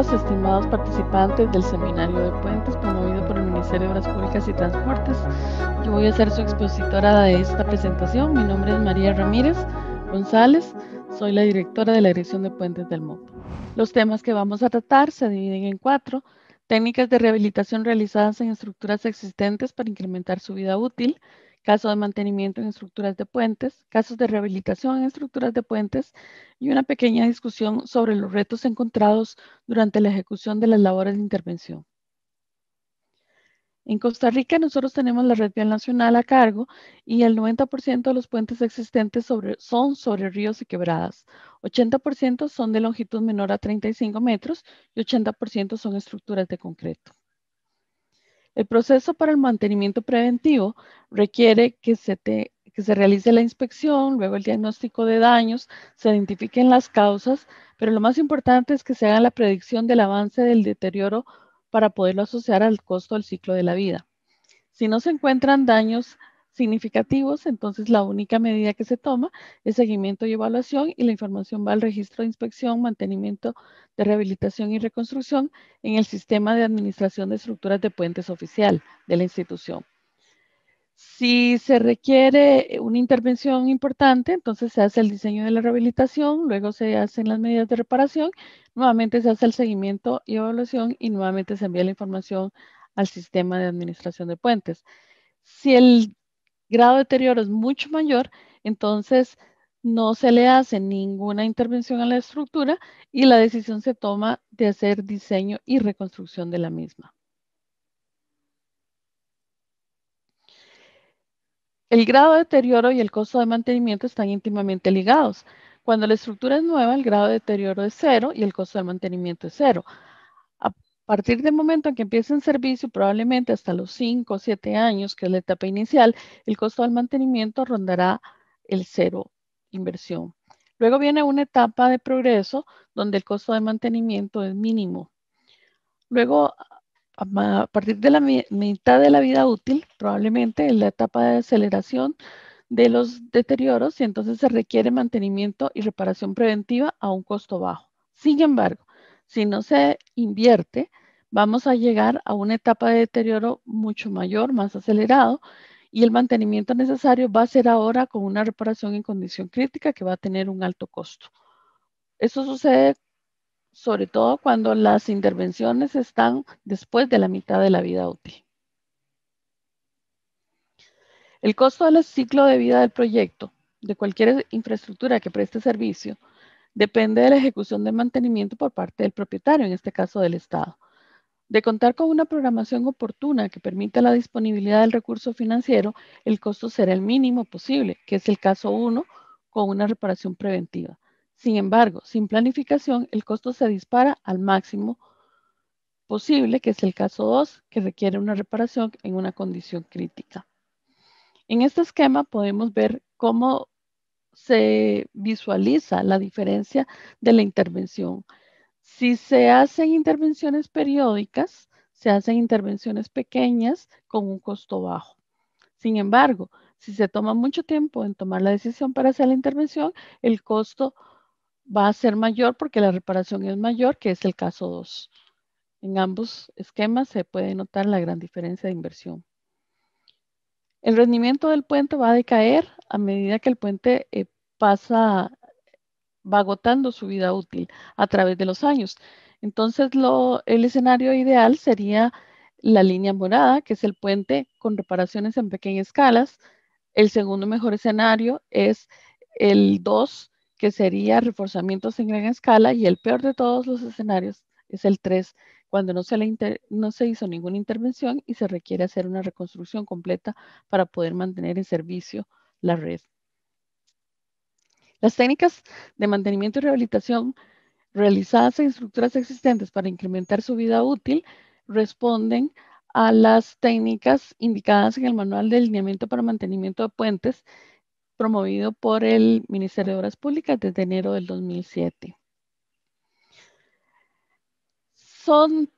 estimados participantes del Seminario de Puentes promovido por el Ministerio de Obras Públicas y Transportes. Yo voy a ser su expositora de esta presentación. Mi nombre es María Ramírez González, soy la directora de la Dirección de Puentes del MOP. Los temas que vamos a tratar se dividen en cuatro. Técnicas de rehabilitación realizadas en estructuras existentes para incrementar su vida útil, casos de mantenimiento en estructuras de puentes, casos de rehabilitación en estructuras de puentes y una pequeña discusión sobre los retos encontrados durante la ejecución de las labores de intervención. En Costa Rica nosotros tenemos la red vial nacional a cargo y el 90% de los puentes existentes sobre, son sobre ríos y quebradas. 80% son de longitud menor a 35 metros y 80% son estructuras de concreto. El proceso para el mantenimiento preventivo requiere que se, realice la inspección, luego el diagnóstico de daños, se identifiquen las causas, pero lo más importante es que se haga la predicción del avance del deterioro para poderlo asociar al costo del ciclo de la vida. Si no se encuentran daños significativos, entonces la única medida que se toma es seguimiento y evaluación y la información va al registro de inspección, mantenimiento de rehabilitación y reconstrucción en el sistema de administración de estructuras de puentes oficial de la institución. Si se requiere eh, una intervención importante, entonces se hace el diseño de la rehabilitación, luego se hacen las medidas de reparación, nuevamente se hace el seguimiento y evaluación y nuevamente se envía la información al sistema de administración de puentes. Si el grado de deterioro es mucho mayor, entonces no se le hace ninguna intervención a la estructura y la decisión se toma de hacer diseño y reconstrucción de la misma. El grado de deterioro y el costo de mantenimiento están íntimamente ligados. Cuando la estructura es nueva, el grado de deterioro es cero y el costo de mantenimiento es cero. A partir del momento en que empiece en servicio, probablemente hasta los 5 o 7 años, que es la etapa inicial, el costo del mantenimiento rondará el cero inversión. Luego viene una etapa de progreso donde el costo de mantenimiento es mínimo. Luego, a partir de la mitad de la vida útil, probablemente en la etapa de aceleración de los deterioros, y entonces se requiere mantenimiento y reparación preventiva a un costo bajo. Sin embargo, si no se invierte, vamos a llegar a una etapa de deterioro mucho mayor, más acelerado, y el mantenimiento necesario va a ser ahora con una reparación en condición crítica que va a tener un alto costo. Eso sucede sobre todo cuando las intervenciones están después de la mitad de la vida útil. El costo del ciclo de vida del proyecto, de cualquier infraestructura que preste servicio, depende de la ejecución de mantenimiento por parte del propietario, en este caso del Estado. De contar con una programación oportuna que permita la disponibilidad del recurso financiero, el costo será el mínimo posible, que es el caso 1, con una reparación preventiva. Sin embargo, sin planificación, el costo se dispara al máximo posible, que es el caso 2, que requiere una reparación en una condición crítica. En este esquema podemos ver cómo se visualiza la diferencia de la intervención. Si se hacen intervenciones periódicas, se hacen intervenciones pequeñas con un costo bajo. Sin embargo, si se toma mucho tiempo en tomar la decisión para hacer la intervención, el costo va a ser mayor porque la reparación es mayor, que es el caso 2. En ambos esquemas se puede notar la gran diferencia de inversión. El rendimiento del puente va a decaer a medida que el puente eh, pasa, va agotando su vida útil a través de los años. Entonces, el escenario ideal sería la línea morada, que es el puente con reparaciones en pequeñas escalas. El segundo mejor escenario es el 2, que sería reforzamientos en gran escala. Y el peor de todos los escenarios es el 3, cuando no se, hizo ninguna intervención y se requiere hacer una reconstrucción completa para poder mantener en servicio la red. Las técnicas de mantenimiento y rehabilitación realizadas en estructuras existentes para incrementar su vida útil responden a las técnicas indicadas en el Manual de Alineamiento para Mantenimiento de Puentes promovido por el Ministerio de Obras Públicas desde enero del 2007 son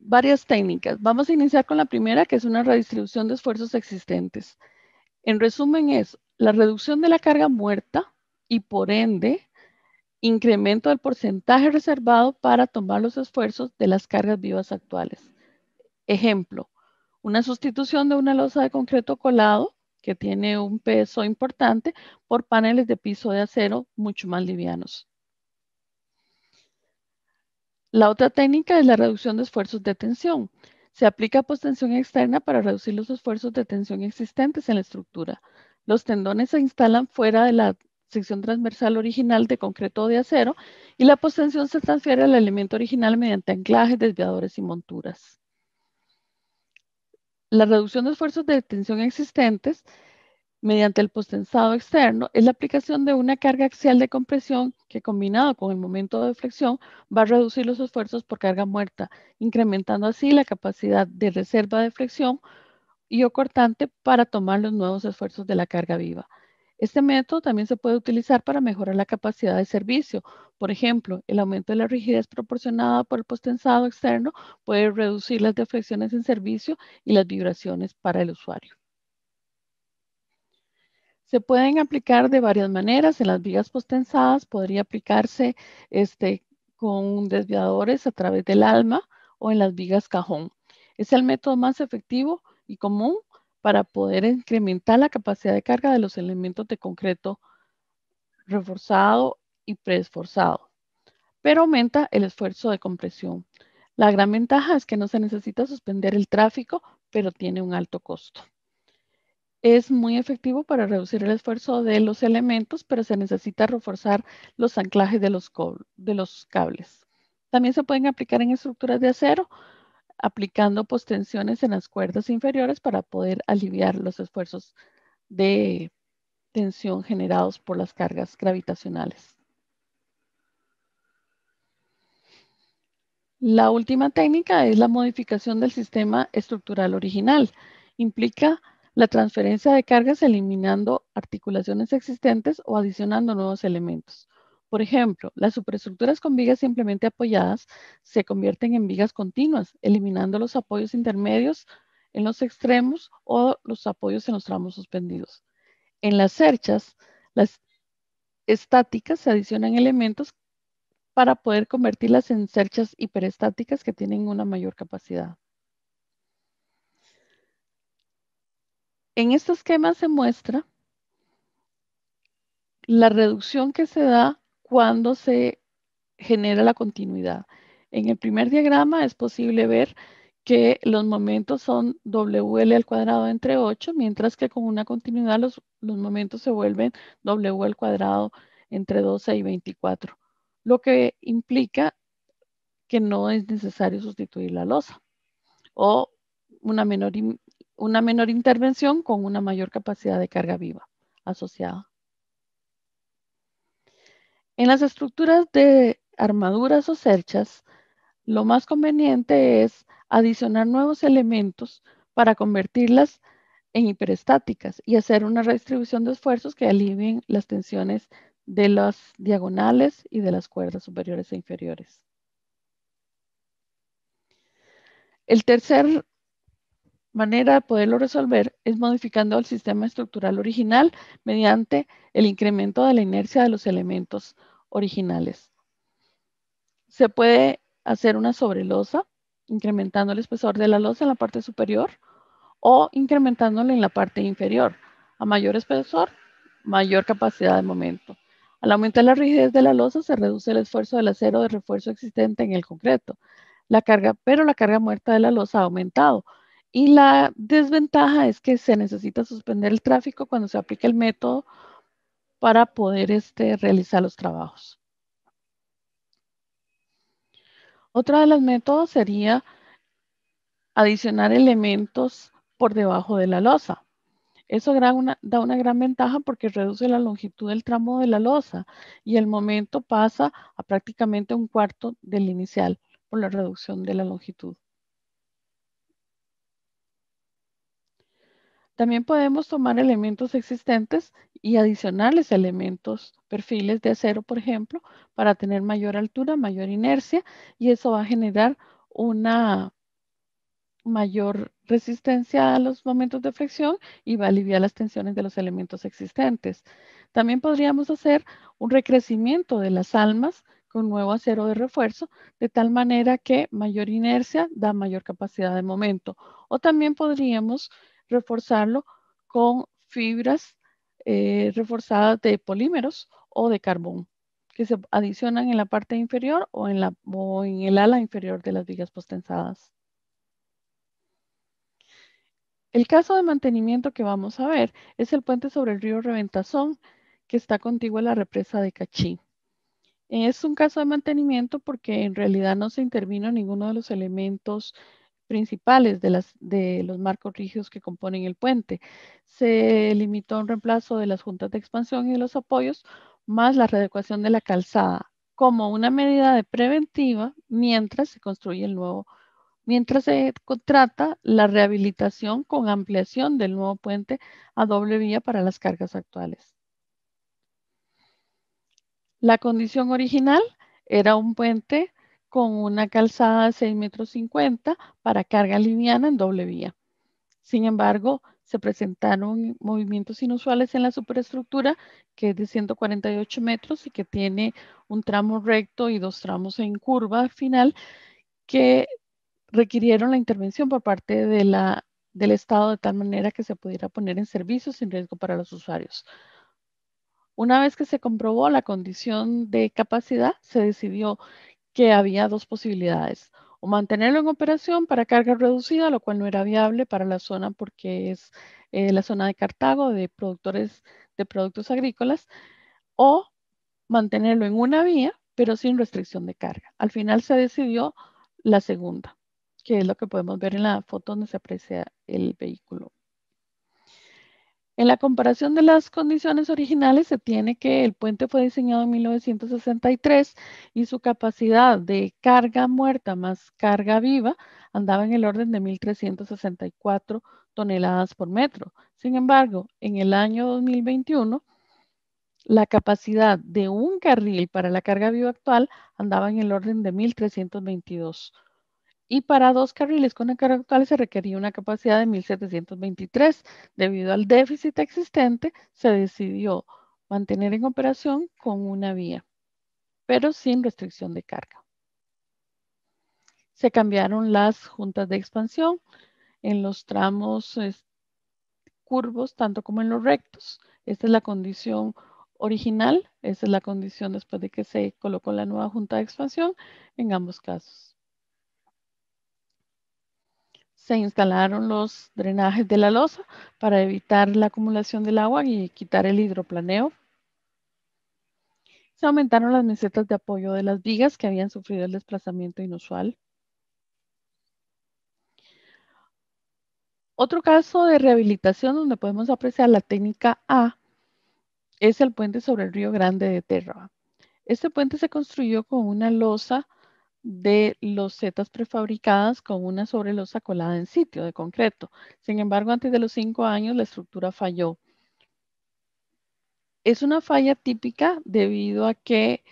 varias técnicas. Vamos a iniciar con la primera, que es una redistribución de esfuerzos existentes. En resumen, es la reducción de la carga muerta y por ende incremento del porcentaje reservado para tomar los esfuerzos de las cargas vivas actuales. Ejemplo, una sustitución de una losa de concreto colado que tiene un peso importante por paneles de piso de acero mucho más livianos. La otra técnica es la reducción de esfuerzos de tensión. Se aplica postensión externa para reducir los esfuerzos de tensión existentes en la estructura. Los tendones se instalan fuera de la sección transversal original de concreto o de acero y la postensión se transfiere al elemento original mediante anclajes, desviadores y monturas. La reducción de esfuerzos de tensión existentes mediante el postensado externo es la aplicación de una carga axial de compresión que combinado con el momento de flexión va a reducir los esfuerzos por carga muerta, incrementando así la capacidad de reserva de flexión y o cortante para tomar los nuevos esfuerzos de la carga viva. Este método también se puede utilizar para mejorar la capacidad de servicio. Por ejemplo, el aumento de la rigidez proporcionada por el postensado externo puede reducir las deflexiones en servicio y las vibraciones para el usuario. Se pueden aplicar de varias maneras. En las vigas postensadas podría aplicarse este, con desviadores a través del alma o en las vigas cajón. Es el método más efectivo y común para poder incrementar la capacidad de carga de los elementos de concreto reforzado y preesforzado, pero aumenta el esfuerzo de compresión. La gran ventaja es que no se necesita suspender el tráfico, pero tiene un alto costo es muy efectivo para reducir el esfuerzo de los elementos, pero se necesita reforzar los anclajes de los, cables. También se pueden aplicar en estructuras de acero, aplicando postensiones en las cuerdas inferiores para poder aliviar los esfuerzos de tensión generados por las cargas gravitacionales. La última técnica es la modificación del sistema estructural original. Implica la transferencia de cargas eliminando articulaciones existentes o adicionando nuevos elementos. Por ejemplo, las superestructuras con vigas simplemente apoyadas se convierten en vigas continuas, eliminando los apoyos intermedios en los extremos o los apoyos en los tramos suspendidos. En las cerchas, las estáticas se adicionan elementos para poder convertirlas en cerchas hiperestáticas que tienen una mayor capacidad. En este esquema se muestra la reducción que se da cuando se genera la continuidad. En el primer diagrama es posible ver que los momentos son WL al cuadrado entre 8, mientras que con una continuidad los, los momentos se vuelven W al cuadrado entre 12 y 24, lo que implica que no es necesario sustituir la losa o una menor una menor intervención con una mayor capacidad de carga viva asociada. En las estructuras de armaduras o cerchas, lo más conveniente es adicionar nuevos elementos para convertirlas en hiperestáticas y hacer una redistribución de esfuerzos que alivien las tensiones de las diagonales y de las cuerdas superiores e inferiores. El tercer manera de poderlo resolver es modificando el sistema estructural original mediante el incremento de la inercia de los elementos originales. Se puede hacer una sobrelosa, incrementando el espesor de la losa en la parte superior o incrementándola en la parte inferior. A mayor espesor, mayor capacidad de momento. Al aumentar la rigidez de la losa se reduce el esfuerzo del acero de refuerzo existente en el concreto. La carga, pero la carga muerta de la losa ha aumentado, y la desventaja es que se necesita suspender el tráfico cuando se aplica el método para poder este, realizar los trabajos. Otra de las métodos sería adicionar elementos por debajo de la losa. Eso da una gran ventaja porque reduce la longitud del tramo de la losa y el momento pasa a prácticamente un cuarto del inicial por la reducción de la longitud. También podemos tomar elementos existentes y adicionarles elementos, perfiles de acero, por ejemplo, para tener mayor altura, mayor inercia, y eso va a generar una mayor resistencia a los momentos de flexión y va a aliviar las tensiones de los elementos existentes. También podríamos hacer un recrecimiento de las almas con nuevo acero de refuerzo, de tal manera que mayor inercia da mayor capacidad de momento. O también podríamos reforzarlo con fibras eh, reforzadas de polímeros o de carbón que se adicionan en la parte inferior o en, la, o en el ala inferior de las vigas postensadas. El caso de mantenimiento que vamos a ver es el puente sobre el río Reventazón, que está contiguo a la represa de Cachí. Es un caso de mantenimiento porque en realidad no se intervino ninguno de los elementos principales de, los marcos rígidos que componen el puente. Se limitó un reemplazo de las juntas de expansión y de los apoyos, más la readecuación de la calzada, como una medida de preventiva mientras se construye el nuevo, mientras se contrata la rehabilitación con ampliación del nuevo puente a doble vía para las cargas actuales. La condición original era un puente con una calzada de 6 metros 50 para carga liviana en doble vía. Sin embargo, se presentaron movimientos inusuales en la superestructura que es de 148 metros y que tiene un tramo recto y dos tramos en curva final que requirieron la intervención por parte de la, del Estado de tal manera que se pudiera poner en servicio sin riesgo para los usuarios. Una vez que se comprobó la condición de capacidad, se decidió que había dos posibilidades, o mantenerlo en operación para carga reducida, lo cual no era viable para la zona porque es eh, la zona de Cartago de productores de productos agrícolas, o mantenerlo en una vía, pero sin restricción de carga. Al final se decidió la segunda, que es lo que podemos ver en la foto donde se aprecia el vehículo. En la comparación de las condiciones originales se tiene que el puente fue diseñado en 1963 y su capacidad de carga muerta más carga viva andaba en el orden de 1.364 toneladas por metro. Sin embargo, en el año 2021, la capacidad de un carril para la carga viva actual andaba en el orden de 1.322 y para dos carriles con la carga actual se requería una capacidad de 1.723. Debido al déficit existente, se decidió mantener en operación con una vía, pero sin restricción de carga. Se cambiaron las juntas de expansión en los tramos curvos, tanto como en los rectos. Esta es la condición original, esta es la condición después de que se colocó la nueva junta de expansión en ambos casos se instalaron los drenajes de la losa para evitar la acumulación del agua y quitar el hidroplaneo. Se aumentaron las mesetas de apoyo de las vigas que habían sufrido el desplazamiento inusual. Otro caso de rehabilitación donde podemos apreciar la técnica A es el puente sobre el río Grande de Terra. Este puente se construyó con una losa de losetas prefabricadas con una sobre losa colada en sitio de concreto. Sin embargo, antes de los cinco años la estructura falló. Es una falla típica debido a que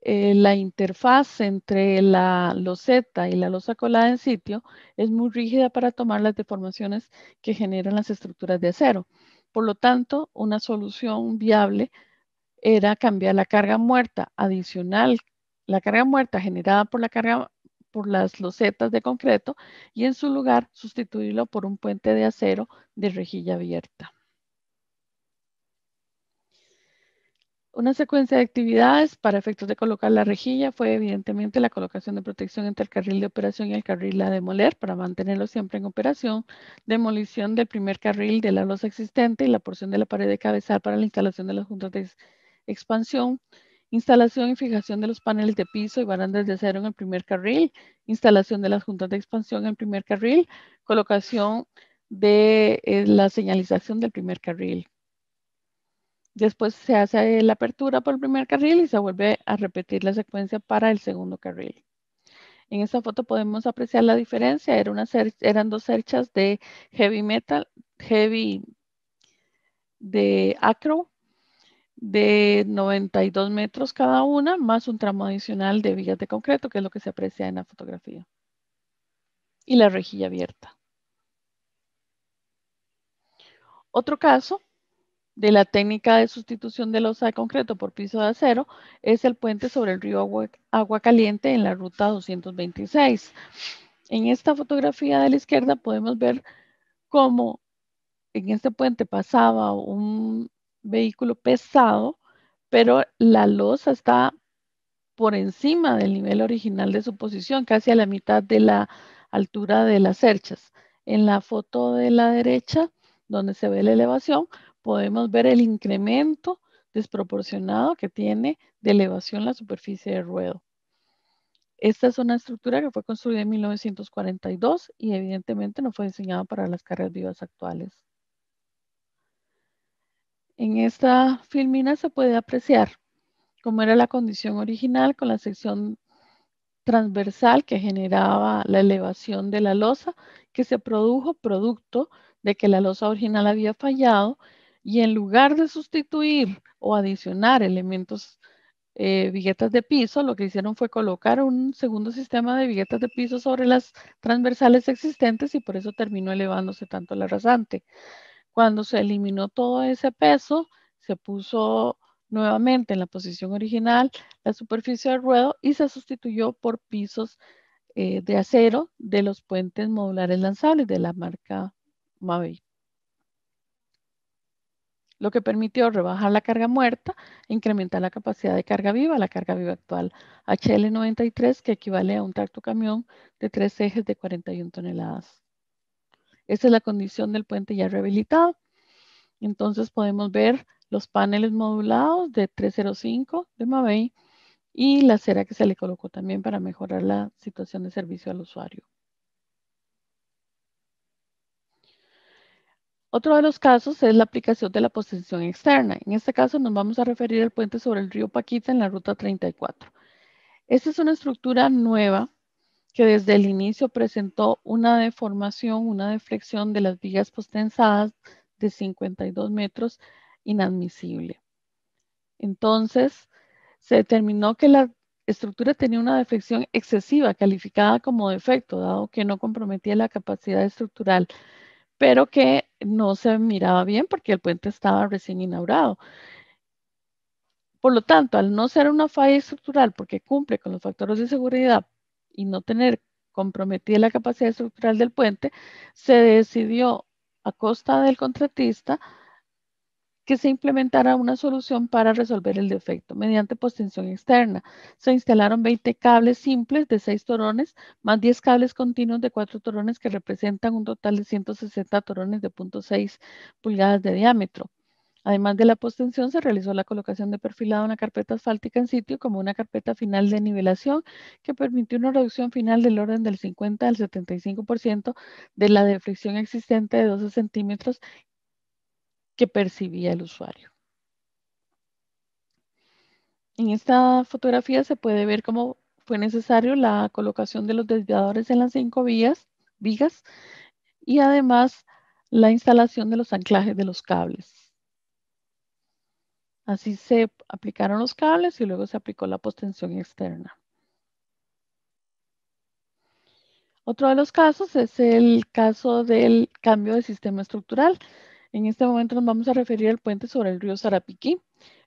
eh, la interfaz entre la loseta y la losa colada en sitio es muy rígida para tomar las deformaciones que generan las estructuras de acero. Por lo tanto, una solución viable era cambiar la carga muerta adicional la carga muerta generada por la carga por las losetas de concreto y en su lugar sustituirlo por un puente de acero de rejilla abierta. Una secuencia de actividades para efectos de colocar la rejilla fue evidentemente la colocación de protección entre el carril de operación y el carril a demoler para mantenerlo siempre en operación, demolición del primer carril de la losa existente y la porción de la pared de cabezal para la instalación de las juntas de expansión, Instalación y fijación de los paneles de piso y barandas de acero en el primer carril. Instalación de las juntas de expansión en el primer carril. Colocación de eh, la señalización del primer carril. Después se hace la apertura por el primer carril y se vuelve a repetir la secuencia para el segundo carril. En esta foto podemos apreciar la diferencia. eran dos cerchas de heavy metal, heavy de acro de 92 metros cada una, más un tramo adicional de vigas de concreto, que es lo que se aprecia en la fotografía. Y la rejilla abierta. Otro caso de la técnica de sustitución de losa de concreto por piso de acero es el puente sobre el río Agua, Agua Caliente en la ruta 226. En esta fotografía de la izquierda podemos ver cómo en este puente pasaba un vehículo pesado, pero la losa está por encima del nivel original de su posición, casi a la mitad de la altura de las cerchas. En la foto de la derecha, donde se ve la elevación, podemos ver el incremento desproporcionado que tiene de elevación la superficie de ruedo. Esta es una estructura que fue construida en 1942 y evidentemente no fue diseñada para las carreras vivas actuales. En esta filmina se puede apreciar cómo era la condición original con la sección transversal que generaba la elevación de la losa que se produjo producto de que la losa original había fallado y en lugar de sustituir o adicionar elementos eh, viguetas de piso, lo que hicieron fue colocar un segundo sistema de viguetas de piso sobre las transversales existentes y por eso terminó elevándose tanto la rasante. Cuando se eliminó todo ese peso, se puso nuevamente en la posición original la superficie del ruedo y se sustituyó por pisos eh, de acero de los puentes modulares lanzables de la marca Mavi. lo que permitió rebajar la carga muerta e incrementar la capacidad de carga viva, la carga viva actual HL93, que equivale a un tractocamión camión de tres ejes de 41 toneladas. Esta es la condición del puente ya rehabilitado. Entonces podemos ver los paneles modulados de 305 de Mabey y la cera que se le colocó también para mejorar la situación de servicio al usuario. Otro de los casos es la aplicación de la posesión externa. En este caso nos vamos a referir al puente sobre el río Paquita en la ruta 34. Esta es una estructura nueva que desde el inicio presentó una deformación, una deflexión de las vigas postensadas de 52 metros inadmisible. Entonces, se determinó que la estructura tenía una deflexión excesiva, calificada como defecto, dado que no comprometía la capacidad estructural, pero que no se miraba bien porque el puente estaba recién inaugurado. Por lo tanto, al no ser una falla estructural porque cumple con los factores de seguridad y no tener comprometida la capacidad estructural del puente, se decidió a costa del contratista que se implementara una solución para resolver el defecto mediante postensión externa. Se instalaron 20 cables simples de 6 torones, más 10 cables continuos de 4 torones que representan un total de 160 torones de 0.6 pulgadas de diámetro. Además de la postensión, se realizó la colocación de perfilado de una carpeta asfáltica en sitio como una carpeta final de nivelación que permitió una reducción final del orden del 50 al 75% de la deflexión existente de 12 centímetros que percibía el usuario. En esta fotografía se puede ver cómo fue necesario la colocación de los desviadores en las cinco vías, vigas y además la instalación de los anclajes de los cables. Así se aplicaron los cables y luego se aplicó la postensión externa. Otro de los casos es el caso del cambio de sistema estructural. En este momento nos vamos a referir al puente sobre el río Sarapiquí.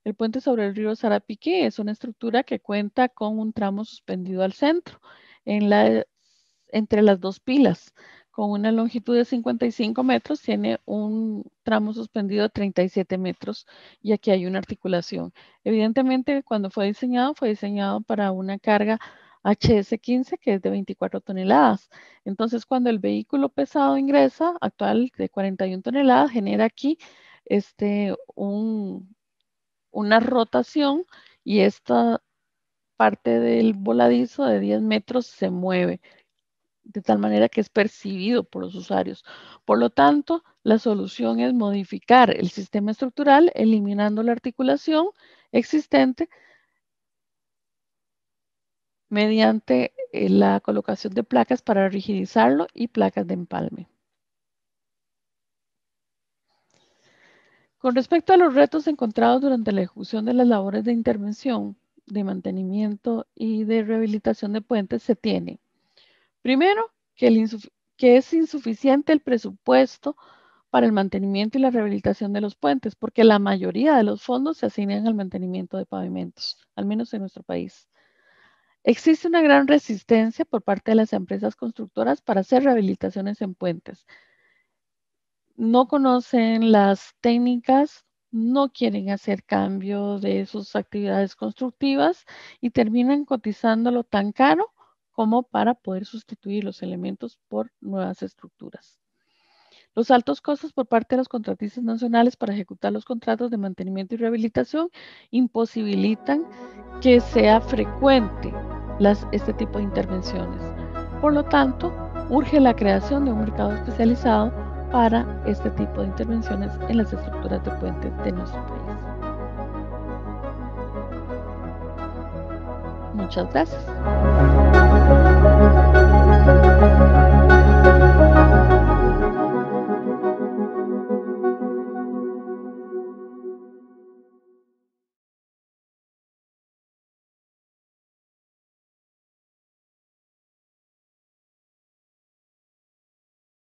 El puente sobre el río Sarapiquí es una estructura que cuenta con un tramo suspendido al centro entre las dos pilas con una longitud de 55 metros, tiene un tramo suspendido de 37 metros y aquí hay una articulación. Evidentemente, cuando fue diseñado, fue diseñado para una carga HS15 que es de 24 toneladas. Entonces, cuando el vehículo pesado ingresa, actual de 41 toneladas, genera aquí este, una rotación y esta parte del voladizo de 10 metros se mueve de tal manera que es percibido por los usuarios. Por lo tanto, la solución es modificar el sistema estructural eliminando la articulación existente mediante eh, la colocación de placas para rigidizarlo y placas de empalme. Con respecto a los retos encontrados durante la ejecución de las labores de intervención, de mantenimiento y de rehabilitación de puentes, se tiene Primero, que, es insuficiente el presupuesto para el mantenimiento y la rehabilitación de los puentes, porque la mayoría de los fondos se asignan al mantenimiento de pavimentos, al menos en nuestro país. Existe una gran resistencia por parte de las empresas constructoras para hacer rehabilitaciones en puentes. No conocen las técnicas, no quieren hacer cambio de sus actividades constructivas y terminan cotizándolo tan caro como para poder sustituir los elementos por nuevas estructuras. Los altos costos por parte de los contratistas nacionales para ejecutar los contratos de mantenimiento y rehabilitación imposibilitan que sea frecuente las, este tipo de intervenciones. Por lo tanto, urge la creación de un mercado especializado para este tipo de intervenciones en las estructuras de puente de nuestro país. Muchas gracias.